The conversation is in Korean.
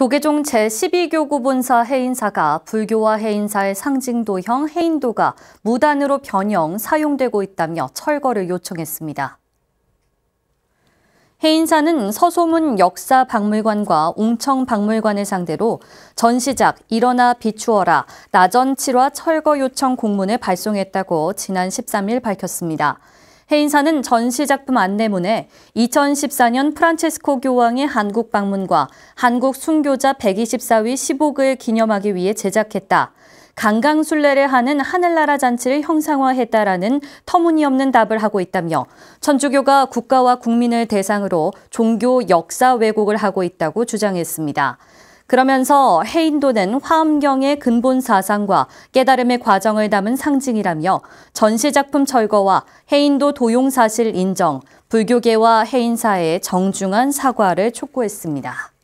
조계종 제12교구 본사 해인사가 불교와 해인사의 상징도형 해인도가 무단으로 변형, 사용되고 있다며 철거를 요청했습니다. 해인사는 서소문 역사박물관과 웅청박물관을 상대로 전시작 일어나 비추어라 나전 7화 철거 요청 공문을 발송했다고 지난 13일 밝혔습니다. 해인사는 전시 작품 안내문에 2014년 프란체스코 교황의 한국 방문과 한국 순교자 124위 시복을 기념하기 위해 제작했다. 강강술래를 하는 하늘나라 잔치를 형상화했다라는 터무니없는 답을 하고 있다며 천주교가 국가와 국민을 대상으로 종교 역사 왜곡을 하고 있다고 주장했습니다. 그러면서 해인도는 화엄경의 근본 사상과 깨달음의 과정을 담은 상징이라며 전시작품 철거와 해인도 도용 사실 인정, 불교계와 해인사의 정중한 사과를 촉구했습니다.